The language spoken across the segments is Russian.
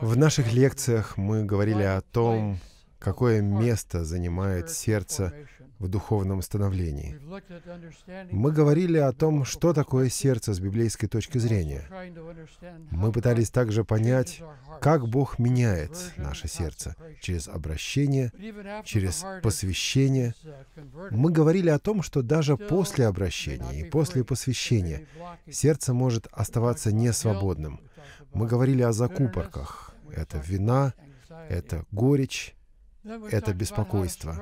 В наших лекциях мы говорили о том, какое место занимает сердце в духовном становлении. Мы говорили о том, что такое сердце с библейской точки зрения. Мы пытались также понять, как Бог меняет наше сердце через обращение, через посвящение. Мы говорили о том, что даже после обращения и после посвящения сердце может оставаться несвободным — мы говорили о закупорках. Это вина, это горечь, это беспокойство.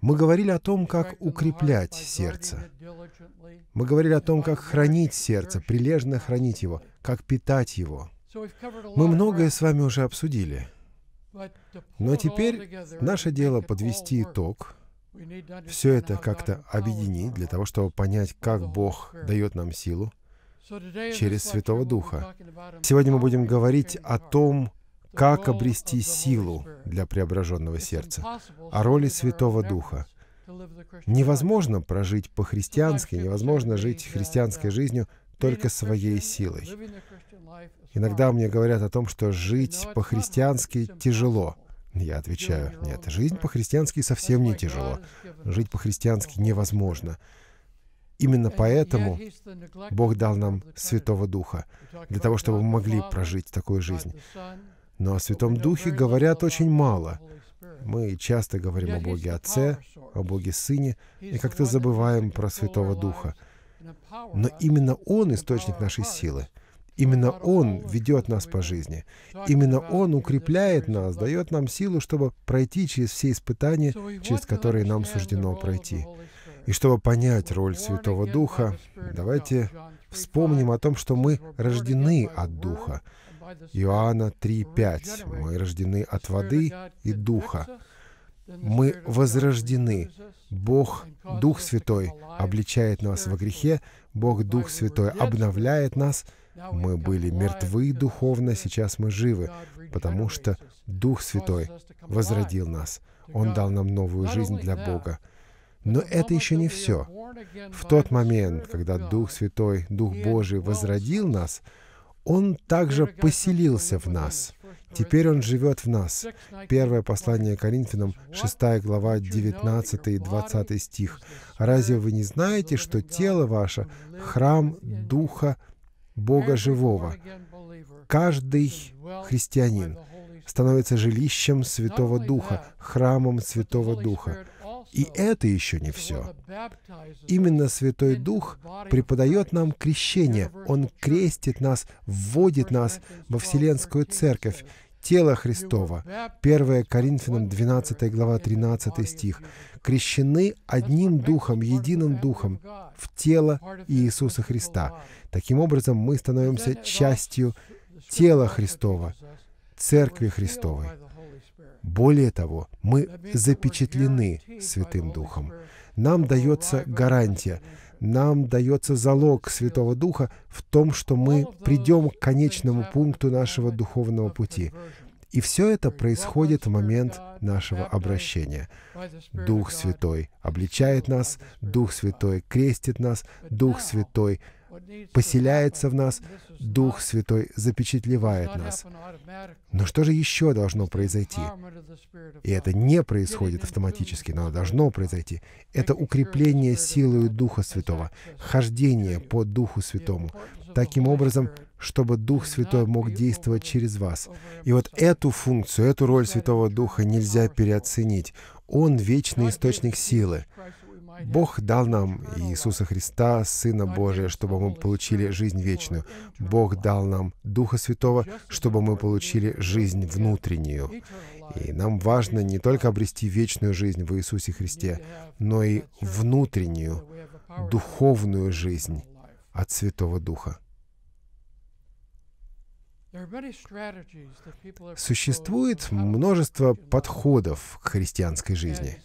Мы говорили о том, как укреплять сердце. Мы говорили о том, как хранить сердце, прилежно хранить его, как питать его. Мы многое с вами уже обсудили. Но теперь наше дело подвести итог, все это как-то объединить для того, чтобы понять, как Бог дает нам силу, через Святого Духа. Сегодня мы будем говорить о том, как обрести силу для преображенного сердца, о роли Святого Духа. Невозможно прожить по-христиански, невозможно жить христианской жизнью только своей силой. Иногда мне говорят о том, что жить по-христиански тяжело. Я отвечаю, нет, жизнь по-христиански совсем не тяжело. Жить по-христиански невозможно. Именно э, поэтому Бог дал нам Святого Духа, для того, чтобы мы могли прожить такую жизнь. Но о Святом Духе говорят очень мало. Мы часто говорим о Боге Отце, о Боге Сыне, и как-то забываем про Святого Духа. Но именно Он — источник нашей силы. Именно Он ведет нас по жизни. Именно Он укрепляет нас, дает нам силу, чтобы пройти через все испытания, через которые нам суждено пройти. И чтобы понять роль Святого Духа, давайте вспомним о том, что мы рождены от Духа. Иоанна 3.5. Мы рождены от воды и Духа. Мы возрождены. Бог, Дух Святой, обличает нас во грехе. Бог, Дух Святой, обновляет нас. Мы были мертвы духовно, сейчас мы живы, потому что Дух Святой возродил нас. Он дал нам новую жизнь для Бога. Но это еще не все. В тот момент, когда Дух Святой, Дух Божий возродил нас, Он также поселился в нас. Теперь Он живет в нас. Первое послание Коринфянам, 6 глава, 19 и 20 стих. «Разве вы не знаете, что тело ваше — храм Духа Бога Живого?» Каждый христианин становится жилищем Святого Духа, храмом Святого Духа. И это еще не все. Именно Святой Дух преподает нам крещение. Он крестит нас, вводит нас во Вселенскую Церковь, тело Христова. 1 Коринфянам 12 глава 13 стих. «Крещены одним Духом, единым Духом, в тело Иисуса Христа». Таким образом, мы становимся частью тела Христова, Церкви Христовой. Более того, мы запечатлены Святым Духом. Нам дается гарантия, нам дается залог Святого Духа в том, что мы придем к конечному пункту нашего духовного пути. И все это происходит в момент нашего обращения. Дух Святой обличает нас, Дух Святой крестит нас, Дух Святой поселяется в нас, Дух Святой запечатлевает нас. Но что же еще должно произойти? И это не происходит автоматически, но должно произойти. Это укрепление силою Духа Святого, хождение по Духу Святому, таким образом, чтобы Дух Святой мог действовать через вас. И вот эту функцию, эту роль Святого Духа нельзя переоценить. Он — вечный источник силы. Бог дал нам Иисуса Христа, Сына Божия, чтобы мы получили жизнь вечную. Бог дал нам Духа Святого, чтобы мы получили жизнь внутреннюю. И нам важно не только обрести вечную жизнь в Иисусе Христе, но и внутреннюю, духовную жизнь от Святого Духа. Существует множество подходов к христианской жизни.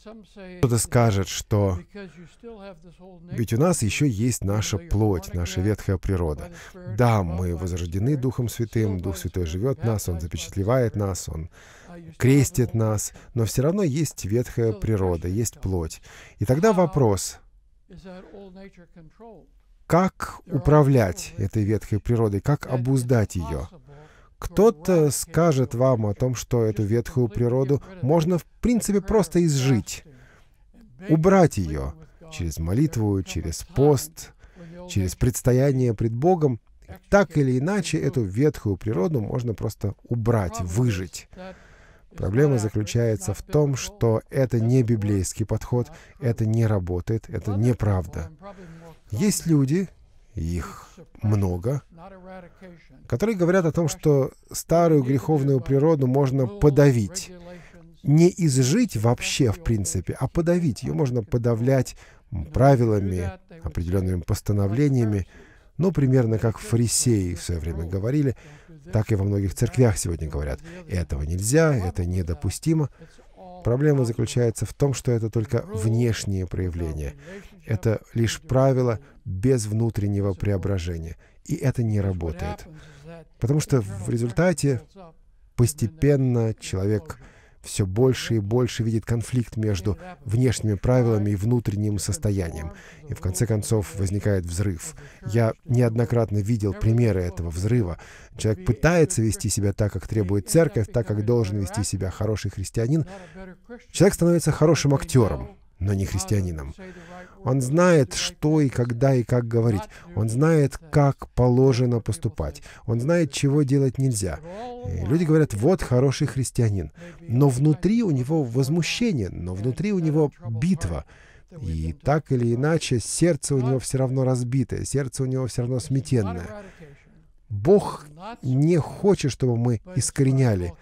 Кто-то скажет, что ведь у нас еще есть наша плоть, наша ветхая природа. Да, мы возрождены Духом Святым, Дух Святой живет в нас, Он запечатлевает нас, Он крестит нас, но все равно есть ветхая природа, есть плоть. И тогда вопрос, как управлять этой ветхой природой, как обуздать ее? Кто-то скажет вам о том, что эту ветхую природу можно, в принципе, просто изжить, убрать ее через молитву, через пост, через предстояние пред Богом. Так или иначе, эту ветхую природу можно просто убрать, выжить. Проблема заключается в том, что это не библейский подход, это не работает, это неправда. Есть люди, их много, которые говорят о том, что старую греховную природу можно подавить. Не изжить вообще, в принципе, а подавить. Ее можно подавлять правилами, определенными постановлениями. Ну, примерно как фарисеи в свое время говорили, так и во многих церквях сегодня говорят. Этого нельзя, это недопустимо. Проблема заключается в том, что это только внешние проявления. Это лишь правило без внутреннего преображения. И это не работает. Потому что в результате постепенно человек все больше и больше видит конфликт между внешними правилами и внутренним состоянием. И в конце концов возникает взрыв. Я неоднократно видел примеры этого взрыва. Человек пытается вести себя так, как требует церковь, так, как должен вести себя хороший христианин. Человек становится хорошим актером, но не христианином. Он знает, что и когда и как говорить. Он знает, как положено поступать. Он знает, чего делать нельзя. И люди говорят, вот хороший христианин. Но внутри у него возмущение, но внутри у него битва. И так или иначе, сердце у него все равно разбитое, сердце у него все равно сметенное. Бог не хочет, чтобы мы искореняли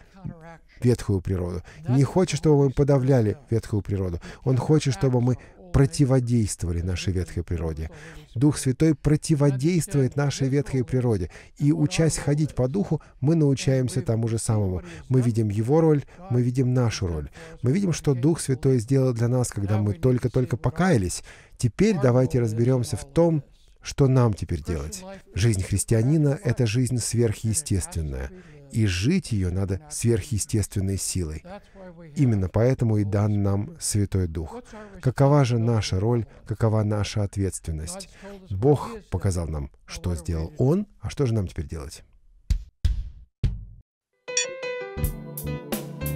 ветхую природу, не хочет, чтобы мы подавляли ветхую природу. Он хочет, чтобы мы противодействовали нашей ветхой природе. Дух Святой противодействует нашей ветхой природе. И учась ходить по Духу, мы научаемся тому же самому. Мы видим Его роль, мы видим нашу роль. Мы видим, что Дух Святой сделал для нас, когда мы только-только покаялись. Теперь давайте разберемся в том, что нам теперь делать? Жизнь христианина — это жизнь сверхъестественная и жить ее надо сверхъестественной силой. Именно поэтому и дан нам Святой Дух. Какова же наша роль, какова наша ответственность? Бог показал нам, что сделал Он, а что же нам теперь делать?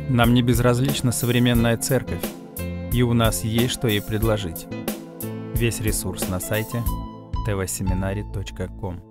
Нам не безразлична современная церковь, и у нас есть что ей предложить. Весь ресурс на сайте tvseminary.com.